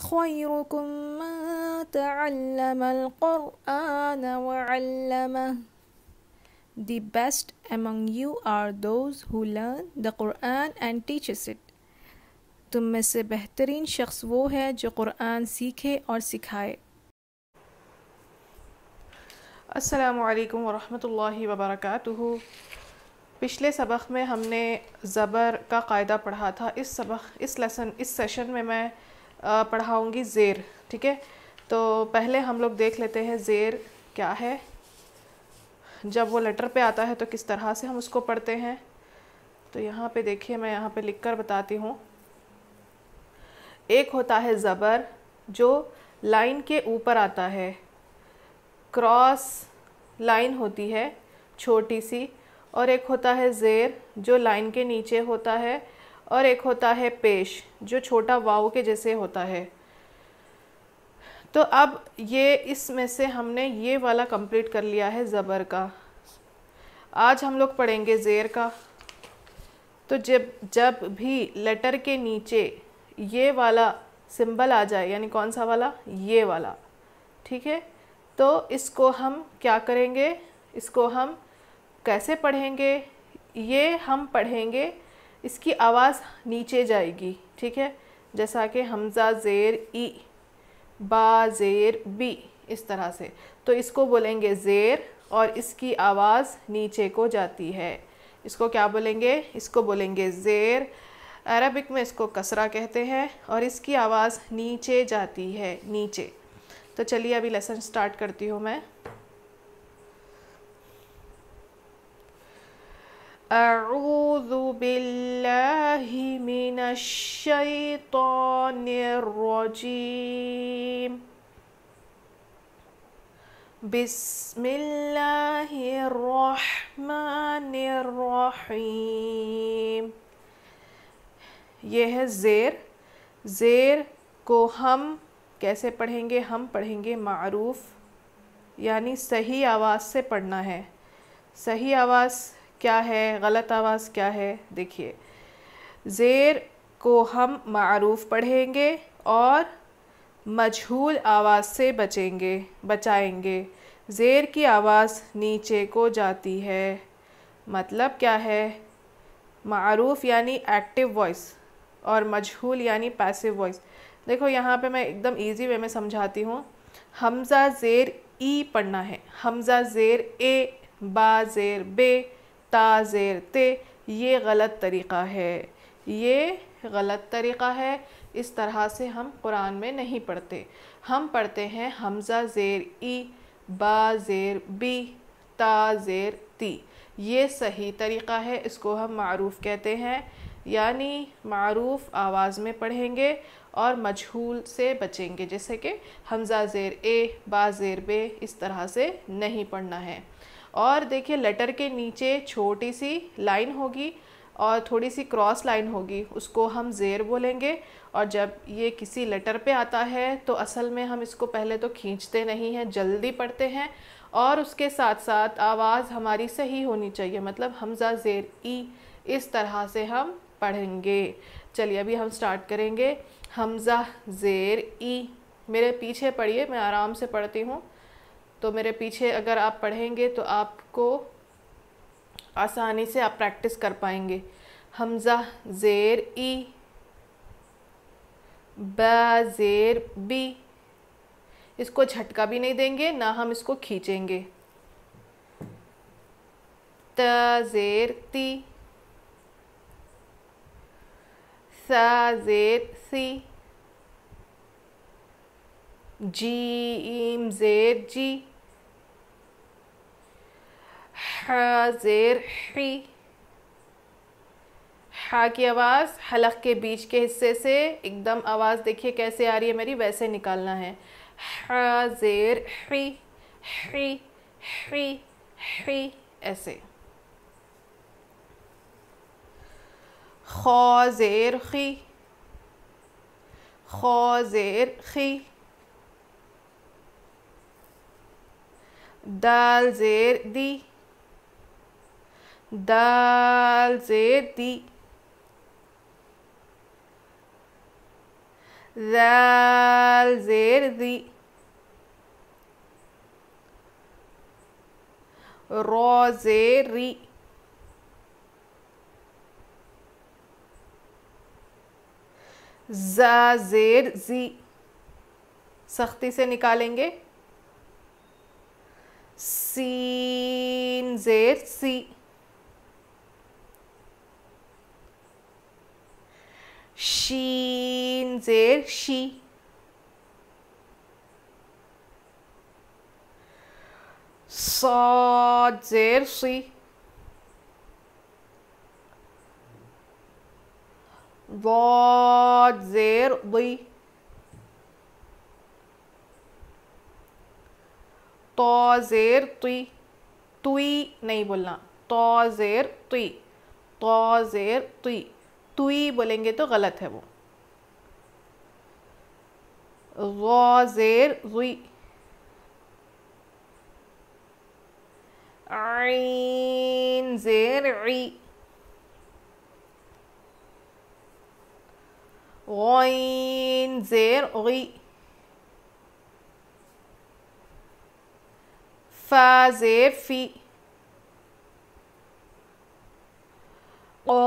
خيركم من تعلم القرآن وعلمه The best among you are those who learn the Quran and teaches it. तुम में से बेहतरीन शख्स वो है जो कुरान सीखे और सिखाए अस्सलाम वालेकुम वरहमतुल्लाहि वबरकातुहू पिछले सबक में हमने ज़बर का कायदा पढ़ा था इस सबक इस लेसन इस सेशन में मैं पढ़ाऊँगी ज़ेर ठीक है तो पहले हम लोग देख लेते हैं ज़ेर क्या है जब वो लेटर पे आता है तो किस तरह से हम उसको पढ़ते हैं तो यहाँ पे देखिए मैं यहाँ पे लिख कर बताती हूँ एक होता है ज़बर जो लाइन के ऊपर आता है क्रॉस लाइन होती है छोटी सी और एक होता है ज़ेर जो लाइन के नीचे होता है और एक होता है पेश जो छोटा वाव के जैसे होता है तो अब ये इसमें से हमने ये वाला कंप्लीट कर लिया है ज़बर का आज हम लोग पढ़ेंगे ज़ेर का तो जब जब भी लेटर के नीचे ये वाला सिंबल आ जाए यानी कौन सा वाला ये वाला ठीक है तो इसको हम क्या करेंगे इसको हम कैसे पढ़ेंगे ये हम पढ़ेंगे इसकी आवाज़ नीचे जाएगी ठीक है जैसा कि हमज़ा ज़ेर ई बा ज़ेर बी इस तरह से तो इसको बोलेंगे ज़ेर और इसकी आवाज़ नीचे को जाती है इसको क्या बोलेंगे इसको बोलेंगे ज़ेर अरबिक में इसको कसरा कहते हैं और इसकी आवाज़ नीचे जाती है नीचे तो चलिए अभी लेसन स्टार्ट करती हूँ मैं أعوذ بالله من بسم الله الرحمن الرحيم यह है ज़ेर ज़ेर को हम कैसे पढ़ेंगे हम पढ़ेंगे मरूफ यानी सही आवाज़ से पढ़ना है सही आवाज़ क्या है गलत आवाज़ क्या है देखिए ज़ेर को हम मरूफ़ पढ़ेंगे और मजहूल आवाज़ से बचेंगे बचाएंगे ज़ेर की आवाज़ नीचे को जाती है मतलब क्या है मरूफ़ यानी एक्टिव वॉइस और मजहूल यानी पैसिव वॉइस देखो यहाँ पे मैं एकदम इजी वे में समझाती हूँ हमज़ा ज़ेर ई पढ़ना है हमज़ा ज़ेर ए बा ज़ेर बे ता ज़ेर ते ये गलत तरीक़ा है ये गलत तरीक़ा है इस तरह से हम कुरान में नहीं पढ़ते हम पढ़ते हैं हमज़ा ज़ेर ई बा ज़ेर बी ता ज़ेर ती ये सही तरीक़ा है इसको हम मरूफ़ कहते हैं यानी मरूफ़ आवाज़ में पढ़ेंगे और मजहूल से बचेंगे जैसे कि हमज़ा ज़ेर ए बा ज़ेर बे इस तरह से नहीं पढ़ना है और देखिए लेटर के नीचे छोटी सी लाइन होगी और थोड़ी सी क्रॉस लाइन होगी उसको हम ज़ेर बोलेंगे और जब ये किसी लेटर पे आता है तो असल में हम इसको पहले तो खींचते नहीं हैं जल्दी पढ़ते हैं और उसके साथ साथ आवाज़ हमारी सही होनी चाहिए मतलब हमज़ा ज़ेर ई इस तरह से हम पढ़ेंगे चलिए अभी हम स्टार्ट करेंगे हमज़ा ज़ेर ई मेरे पीछे पढ़िए मैं आराम से पढ़ती हूँ तो मेरे पीछे अगर आप पढ़ेंगे तो आपको आसानी से आप प्रैक्टिस कर पाएंगे हमज़ा ज़ेर ई ब ज़ेर बी इसको झटका भी नहीं देंगे ना हम इसको खींचेंगे त ज़ेर ती सा ज़ेर सी जी ईम ज़ेर जी ह हा की आवाज़ हलक के बीच के हिस्से से एकदम आवाज़ देखिए कैसे आ रही है मेरी वैसे निकालना है हा जेर ही ही ही ही ऐसे खो ही खी ही खी दाल जेर दी दाल से ती दाल जेर दी रोजेरी जेर जी सख्ती से निकालेंगे सीन जेर सी sheen, zer, she. Sod, zer, she. Vod, zer, we. तो जेर तुई तुई नहीं बोलना तो जेर तुई तो जेर तुई तुई बोलेंगे तो गलत है वो ऐन ज़ेर ऐ फ़ा ज़ेर फ़ी ओ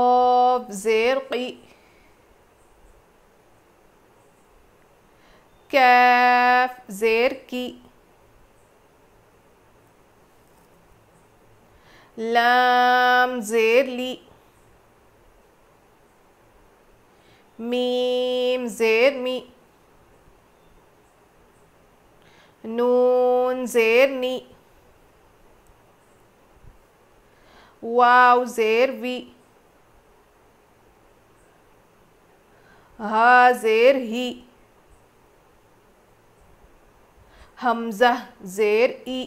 ضرب زرقي كاف زركي لام زيرلي ميم زيرمي نون زيرني واو زيربي हाजेर ही हमजा जेर ई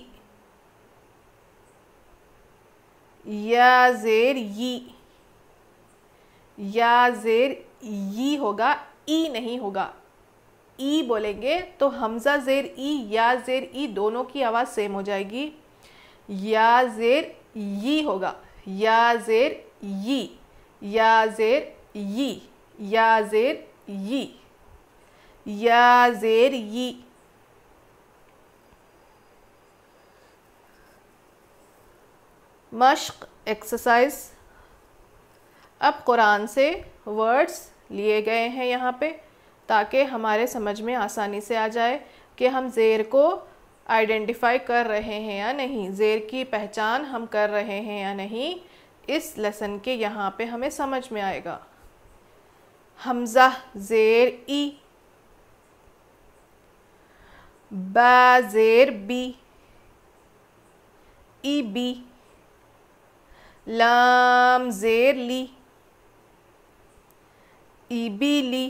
या जेर यी या जेर ई होगा ई नहीं होगा ई बोलेंगे तो हमजा जेर ई या जेर ई दोनों की आवाज़ सेम हो जाएगी या जेर यी होगा या जेर यी या जेर यी या जेर यी या जेर यी मश्क एक्सरसाइज अब कुरान से वर्ड्स लिए गए हैं यहाँ पे ताकि हमारे समझ में आसानी से आ जाए कि हम ज़ेर को आइडेंटिफाई कर रहे हैं या नहीं ज़ेर की पहचान हम कर रहे हैं या नहीं इस लेसन के यहाँ पे हमें समझ में आएगा हमजा जेर ई बा बी ई बी लाम जेर ली ई बी ली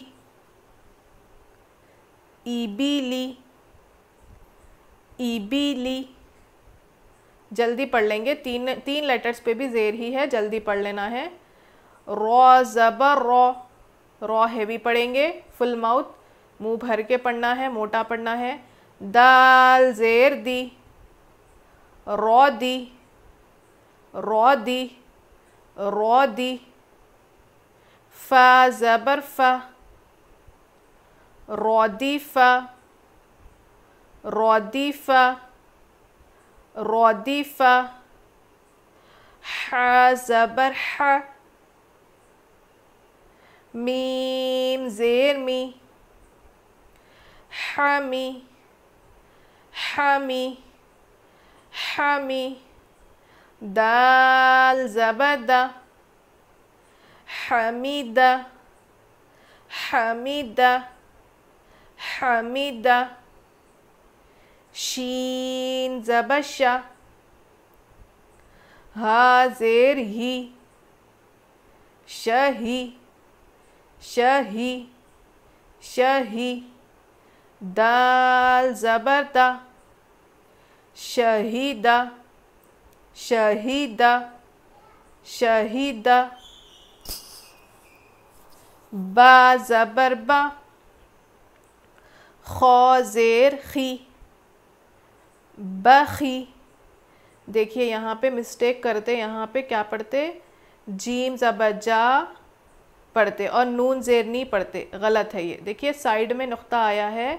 ई बी ली ई बी ली जल्दी पढ़ लेंगे तीन तीन लेटर्स पे भी जेर ही है जल्दी पढ़ लेना है रॉ ज़बर रॉ रॉ हैवी पढ़ेंगे फुल माउथ मुंह भर के पढ़ना है मोटा पढ़ना है दाल जेर दी रॉ दी रॉ दी रॉ दी फ जबर फ रौदी फ रौदी फ रौदी फ ह जबर ह ميم زين مي حمي حمي حمي دال زبدة حميدة حميدة حميدة شين زبشة ها زير هي شهي शही शही दाल ज़बरदा शहीदा शहीदा शहीदा बा ज़बरबा खौ ज़ेर खी बखी देखिए यहाँ पे मिस्टेक करते यहाँ पे क्या पढ़ते जीम जा पढ़ते और नून ज़ेर नहीं पढ़ते गलत है ये देखिए साइड में नुक्ता आया है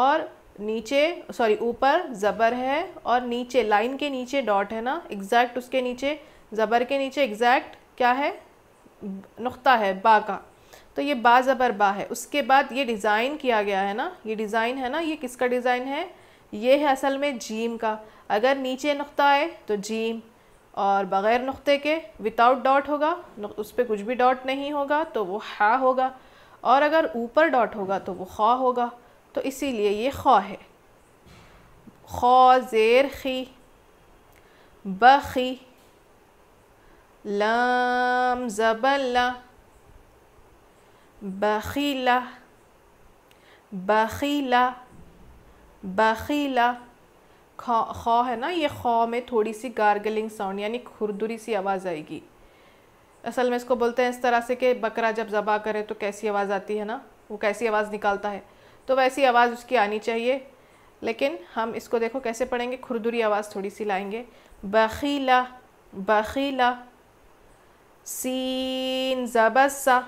और नीचे सॉरी ऊपर ज़बर है और नीचे लाइन के नीचे डॉट है ना एग्जैक्ट उसके नीचे ज़बर के नीचे एग्जैक्ट क्या है नुक्ता है बा का तो ये बा ज़बर बा है उसके बाद ये डिज़ाइन किया गया है ना ये डिज़ाइन है ना ये किसका डिज़ाइन है ये है असल में जीम का अगर नीचे नुक्ता आए तो जीम और बग़ैर नुक़े के विदाउट डॉट होगा उस पर कुछ भी डॉट नहीं होगा तो वो हा होगा और अगर ऊपर डॉट होगा तो वो खा होगा तो इसीलिए ये खा है खौ ज़ेर खी बखी लाम जबल्ला बखीला बखीला बखीला खा खा है ना ये खा में थोड़ी सी गार्गलिंग साउंड यानी खुरदुरी सी आवाज़ आएगी असल में इसको बोलते हैं इस तरह से कि बकरा जब ज़बा करे तो कैसी आवाज़ आती है ना वो कैसी आवाज़ निकालता है तो वैसी आवाज़ उसकी आनी चाहिए लेकिन हम इसको देखो कैसे पढ़ेंगे खुरदुरी आवाज़ थोड़ी सी लाएंगे बखीला बखीला सीन ज़बसा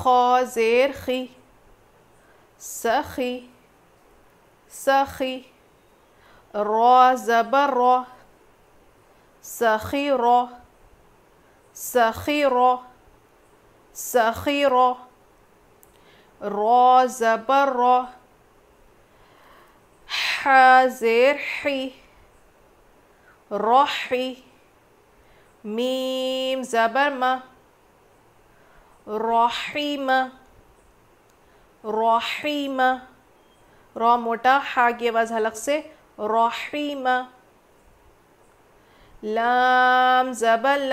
खौ जेर खी सखी سخي را زبر سخيرة سخيرة سخير را زبر حازر حي روحي ميم زبرمة رحيمة رحيمة را موټه حاګه واز هلقسه رحیم لام زبل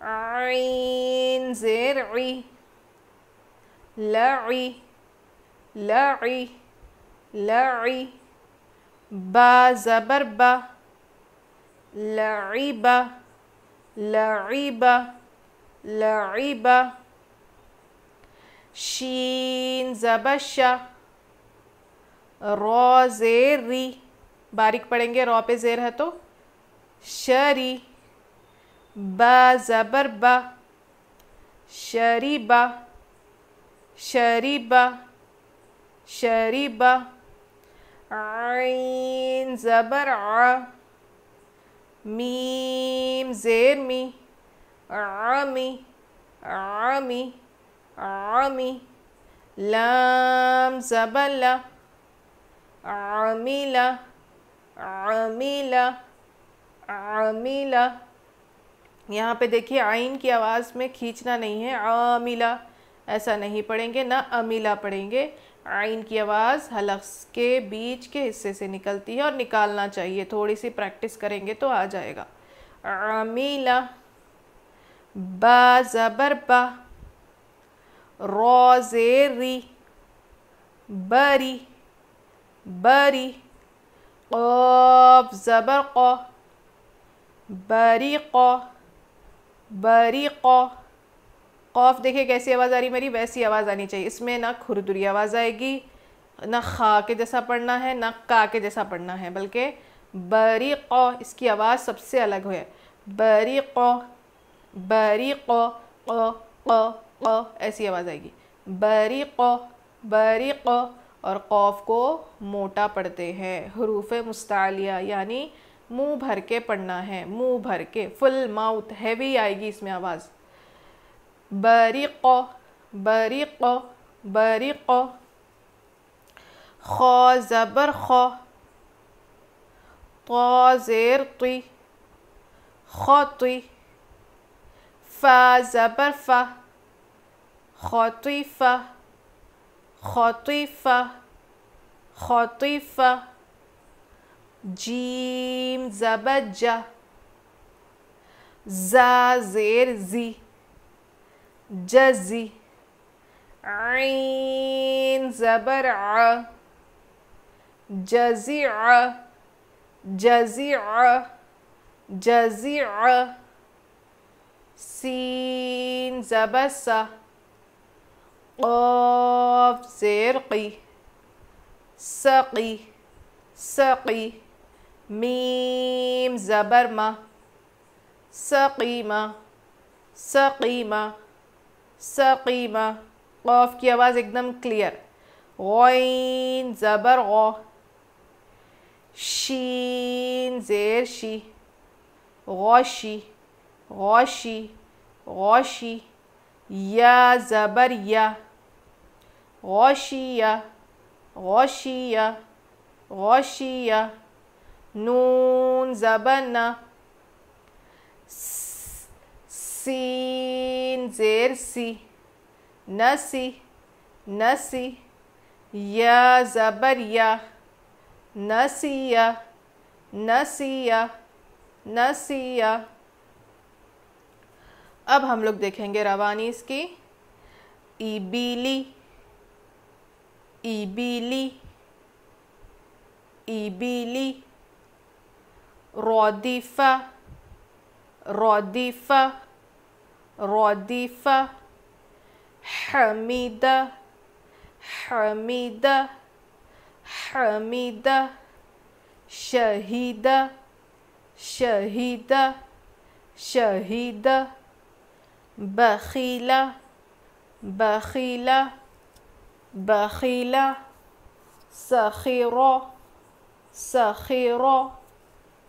عین زرعی لعی لعی لعی با زبر با لعیبه لعیبه لعیبه शीन जबश रो जेर री बारीक पड़ेंगे रॉ पे जेर है तो शरी ब जबर ब ब शरी ब आइन ज़बर आ मीम ज़ेर मी आमी आमी عمي لام زبلة عملة عملة عملة यहाँ पे देखिए आइन की आवाज़ में खींचना नहीं है आमिला ऐसा नहीं पढ़ेंगे ना अमीला पढ़ेंगे आइन की आवाज़ हलफ़ के बीच के हिस्से से निकलती है और निकालना चाहिए थोड़ी सी प्रैक्टिस करेंगे तो आ जाएगा अमीला बा ज़बर बा रोजेरी बरी बरी क़ाफ ज़बर क़ बरी क़ बरी क़ खौफ देखिए कैसी आवाज़ आ रही मेरी वैसी आवाज़ आनी चाहिए इसमें ना खुरदुरी आवाज़ आएगी ना खा के जैसा पढ़ना है ना का के जैसा पढ़ना है बल्कि बरी क़ इसकी आवाज़ सबसे अलग है बरी क़ बरी क़ क़ क ऐसी आवाज़ आएगी बरी क बरी क और कौफ को मोटा पढ़ते हैं हरूफ मुस्तालिया यानी मुंह भर के पढ़ना है मुंह भर के फुल माउथ हैवी आएगी इसमें आवाज़ बरी क बरी क बरी क ख ज़बर ख तो ज़ेर तुई ख तुई फ़ ज़बर फ़ خطيفة خطيفة خطيفة جيم زبجة زا جزي عين زبرعة جزيعة جزيعة جزيعة سين زبسة قاف سرقي سقي سقي ميم زبرمة سقيمة سقيمة سقيمة قاف की आवाज़ एकदम क्लियर غين زبر غو شين زير شي غوشي غوشي غوشي يا زبر يا غشية غشية غشية نون زبنة سين زرسي نسي نسي يا زبريا يا نسي نسي نسي अब हम लोग देखेंगे रवानी इसकी ईबीली إبيلي إبيلي رديفة رديفة رديفة حميدة حميدة حميدة شهيدة شهيدة شهيدة بخيلة بخيلة بخيلة سخيرة سخيرة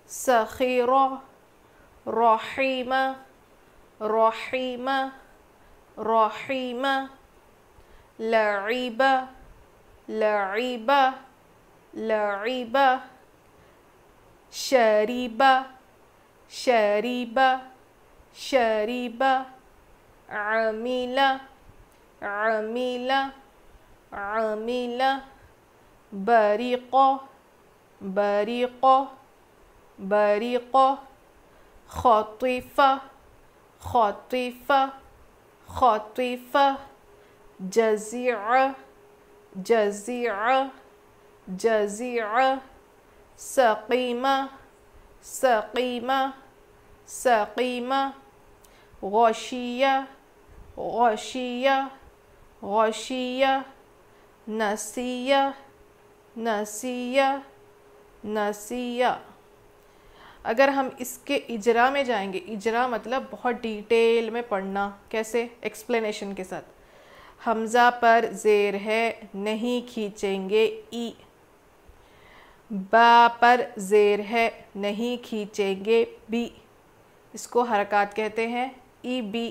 سخيرة رحيمة رحيمة رحيمة لعيبة لعيبة لعيبة شريبة شريبة شريبة عميلة عميلة عمل بريقه بريقه بريقه خطيفه خطيفه خطيفه جزيعه جزيعه جزيعه سقيمة سقيمة سقيمة غشية غشية غشية नसिया नसिया नसिया अगर हम इसके इजरा में जाएंगे इजरा मतलब बहुत डिटेल में पढ़ना कैसे एक्सप्लेनेशन के साथ हमज़ा पर ज़ेर है नहीं खींचेंगे ई बा पर ज़ेर है नहीं खींचेंगे बी इसको हरकत कहते हैं ई बी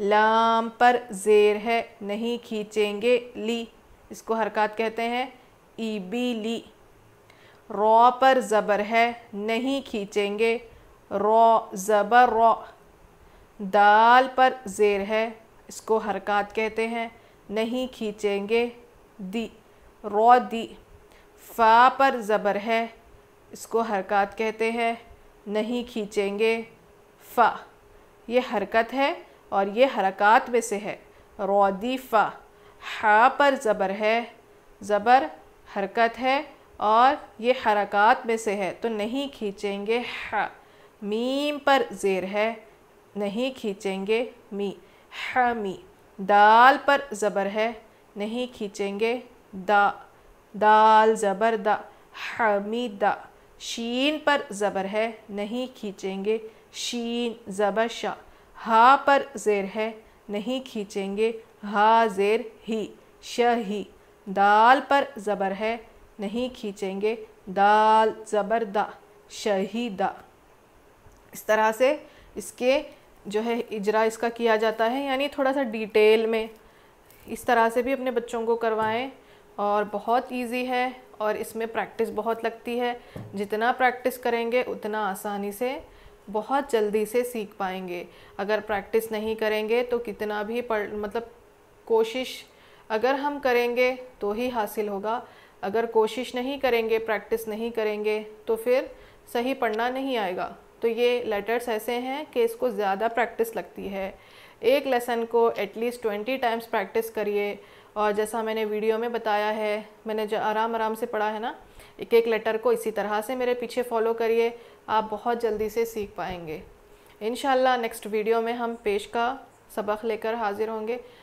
लाम पर ज़ेर है नहीं खींचेंगे ली इसको हरकत कहते हैं ईबीली रॉ पर ज़बर है नहीं खींचेंगे रॉ ज़बर रॉ दाल पर ज़ेर है इसको हरकत कहते हैं नहीं खींचेंगे दी रॉ दी फ़ा पर ज़बर है इसको हरकत कहते हैं नहीं खींचेंगे फ़ा ये हरकत है और ये हरकत में से है रौदी फ़ा हा पर ज़बर है ज़बर हरकत है और ये हरकत में से है तो नहीं खींचेंगे हा मीम पर ज़ेर है नहीं खींचेंगे मी मी दाल पर ज़बर है नहीं खींचेंगे दा दाल ज़बर दा हमी दा शीन पर ज़बर है नहीं खींचेंगे शीन ज़बर शाह हा पर ज़ेर है नहीं खींचेंगे हाजिर ही शही दाल पर ज़बर है नहीं खींचेंगे दाल जबर दा शही दा इस तरह से इसके जो है इजरा इसका किया जाता है यानी थोड़ा सा डिटेल में इस तरह से भी अपने बच्चों को करवाएं और बहुत इजी है और इसमें प्रैक्टिस बहुत लगती है जितना प्रैक्टिस करेंगे उतना आसानी से बहुत जल्दी से सीख पाएंगे अगर प्रैक्टिस नहीं करेंगे तो कितना भी पढ़ मतलब कोशिश अगर हम करेंगे तो ही हासिल होगा अगर कोशिश नहीं करेंगे प्रैक्टिस नहीं करेंगे तो फिर सही पढ़ना नहीं आएगा तो ये लेटर्स ऐसे हैं कि इसको ज़्यादा प्रैक्टिस लगती है एक लेसन को एटलीस्ट ट्वेंटी टाइम्स प्रैक्टिस करिए और जैसा मैंने वीडियो में बताया है मैंने जो आराम आराम से पढ़ा है ना एक एक लेटर को इसी तरह से मेरे पीछे फॉलो करिए आप बहुत जल्दी से सीख पाएंगे इन नेक्स्ट वीडियो में हम पेश का सबक लेकर हाज़िर होंगे